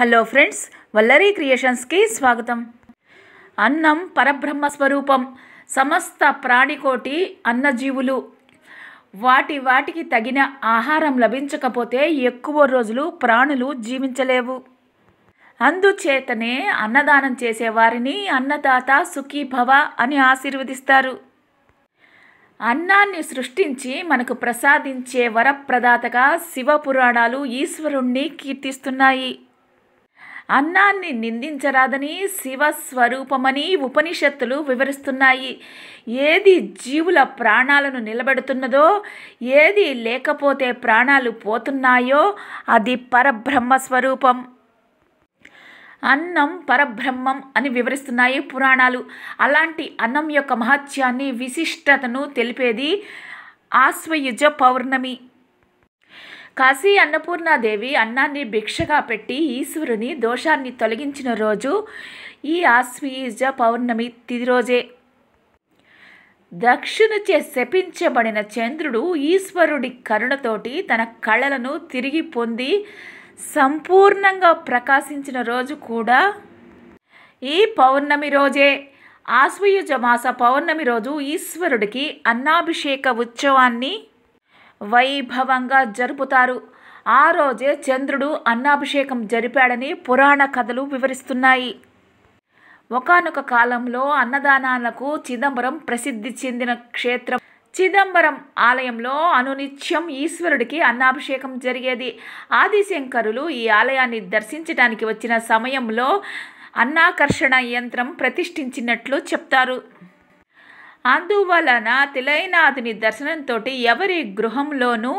hello friends Vallari క్రియేషన్స్కి స్వాగతం అన్నం పరబ్రహ్మ స్వరూపం సమస్త ప్రాణికోటి అన్నజీవులు వాటి వాటికి తగిన ఆహారం లభించకపోతే ఎక్కువ రోజులు ప్రాణులు జీవించలేవు అందుచేతనే అన్నదానం చేసేవారిని అన్నదాత సుఖీభవ అని ఆశీర్వదిస్తారు అన్నాన్ని సృష్టించి మనకు ప్రసాదించే వరప్రదాతగా శివపురాణాలు ఈశ్వరుణ్ణి కీర్తిస్తున్నాయి అన్నాన్ని నిందించరాదని శివస్వరూపమని ఉపనిషత్తులు వివరిస్తున్నాయి ఏది జీవుల ప్రాణాలను నిలబెడుతున్నదో ఏది లేకపోతే ప్రాణాలు పోతున్నాయో అది పరబ్రహ్మ స్వరూపం అన్నం పరబ్రహ్మం అని వివరిస్తున్నాయి పురాణాలు అలాంటి అన్నం యొక్క మహత్యాన్ని విశిష్టతను తెలిపేది ఆశ్వయుజ పౌర్ణమి కాశీ అన్నపూర్ణాదేవి అన్నాన్ని భిక్షగా పెట్టి ఈశ్వరుని దోషాన్ని తొలగించిన రోజు ఈ ఆశ్వీజ పౌర్ణమి తిది రోజే దక్షిణచే శపించబడిన చంద్రుడు ఈశ్వరుడి కరుణతోటి తన కళలను తిరిగి పొంది సంపూర్ణంగా ప్రకాశించిన రోజు కూడా ఈ పౌర్ణమి రోజే ఆశ్వయుజ మాస పౌర్ణమి రోజు ఈశ్వరుడికి అన్నాభిషేక ఉత్సవాన్ని వైభవంగా జరుపుతారు ఆ రోజే చంద్రుడు అన్నాభిషేకం జరిపాడని పురాణ కథలు వివరిస్తున్నాయి ఒకనొక కాలంలో అన్నదానాలకు చిదంబరం ప్రసిద్ధి చెందిన క్షేత్రం చిదంబరం ఆలయంలో అనునిత్యం ఈశ్వరుడికి అన్నాభిషేకం జరిగేది ఆదిశంకరులు ఈ ఆలయాన్ని దర్శించడానికి వచ్చిన సమయంలో అన్నాకర్షణ యంత్రం ప్రతిష్ఠించినట్లు చెప్తారు అందువలన తిలైనాథుని దర్శనంతో ఎవరి గృహంలోనూ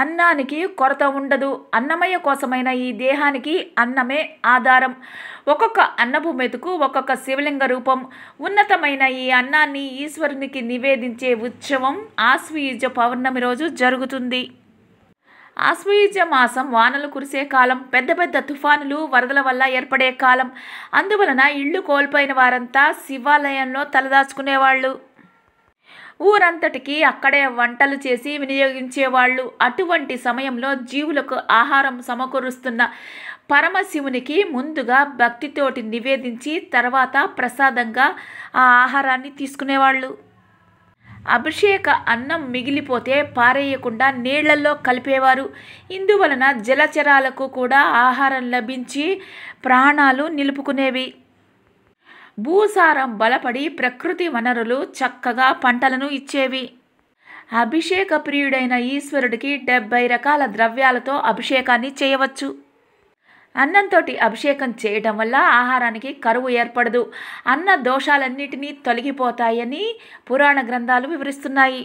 అన్నానికి కొరత ఉండదు అన్నమయ కోసమైన ఈ దేహానికి అన్నమే ఆధారం ఒక్కొక్క మెతుకు ఒక్కొక్క శివలింగ రూపం ఉన్నతమైన ఈ అన్నాన్ని ఈశ్వరునికి నివేదించే ఉత్సవం ఆశ్వీజ పౌర్ణమి రోజు జరుగుతుంది ఆశ్వయుజ మాసం వానలు కురిసే కాలం పెద్ద పెద్ద తుఫానులు వరదల వల్ల ఏర్పడే కాలం అందువలన ఇళ్ళు కోల్పోయిన వారంతా శివాలయంలో తలదాచుకునేవాళ్ళు ఊరంతటికి అక్కడే వంటలు చేసి వినియోగించేవాళ్ళు అటువంటి సమయంలో జీవులకు ఆహారం సమకూరుస్తున్న పరమశివునికి ముందుగా భక్తితోటి నివేదించి తర్వాత ప్రసాదంగా ఆ ఆహారాన్ని తీసుకునేవాళ్ళు అభిషేక అన్నం మిగిలిపోతే పారేయకుండా నీళ్లలో కలిపేవారు ఇందువలన జలచరాలకు కూడా ఆహారం లభించి ప్రాణాలు నిలుపుకునేవి భూసారం బలపడి ప్రకృతి వనరులు చక్కగా పంటలను ఇచ్చేవి అభిషేక ప్రియుడైన ఈశ్వరుడికి డెబ్బై రకాల ద్రవ్యాలతో అభిషేకాన్ని చేయవచ్చు అన్నంతోటి అభిషేకం చేయడం వల్ల ఆహారానికి కరువు ఏర్పడదు అన్న దోషాలన్నిటినీ తొలగిపోతాయని పురాణ గ్రంథాలు వివరిస్తున్నాయి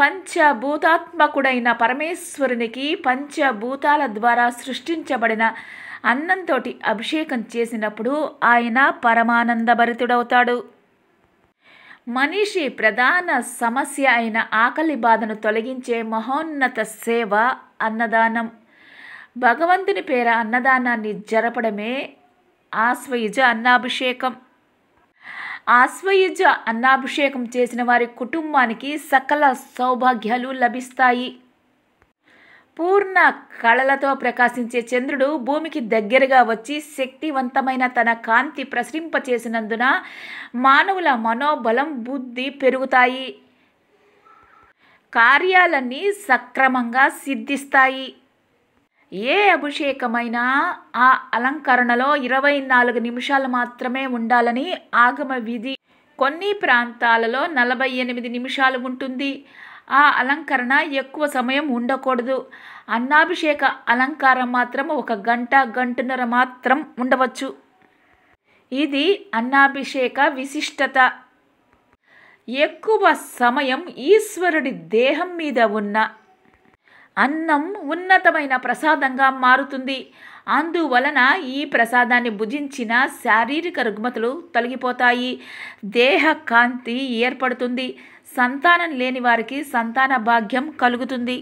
పంచభూతాత్మకుడైన పరమేశ్వరునికి పంచభూతాల ద్వారా సృష్టించబడిన అన్నంతో అభిషేకం చేసినప్పుడు ఆయన పరమానందభరితుడవుతాడు మనిషి ప్రధాన సమస్య అయిన ఆకలి బాధను తొలగించే మహోన్నత సేవ అన్నదానం భగవంతుని పేర అన్నదానాన్ని జరపడమే ఆశ్వయుజ అన్నాభిషేకం ఆశ్వయుజ అన్నాభిషేకం చేసిన వారి కుటుంబానికి సకల సౌభాగ్యాలు లభిస్తాయి పూర్ణ కళలతో ప్రకాశించే చంద్రుడు భూమికి దగ్గరగా వచ్చి శక్తివంతమైన తన కాంతి ప్రసరింపచేసినందున మానవుల మనోబలం బుద్ధి పెరుగుతాయి కార్యాలన్నీ సక్రమంగా సిద్ధిస్తాయి ఏ అభిషేకమైనా ఆ అలంకరణలో ఇరవై నాలుగు నిమిషాలు మాత్రమే ఉండాలని ఆగమ విధి కొన్ని ప్రాంతాలలో నలభై ఎనిమిది నిమిషాలు ఉంటుంది ఆ అలంకరణ ఎక్కువ సమయం ఉండకూడదు అన్నాభిషేక అలంకారం మాత్రం ఒక గంట గంటన్నర మాత్రం ఉండవచ్చు ఇది అన్నాభిషేక విశిష్టత ఎక్కువ సమయం ఈశ్వరుడి దేహం మీద ఉన్న అన్నం ఉన్నతమైన ప్రసాదంగా మారుతుంది అందువలన ఈ ప్రసాదాన్ని భుజించిన శారీరక రుగ్మతలు తొలగిపోతాయి దేహ కాంతి ఏర్పడుతుంది సంతానం లేని వారికి సంతాన భాగ్యం కలుగుతుంది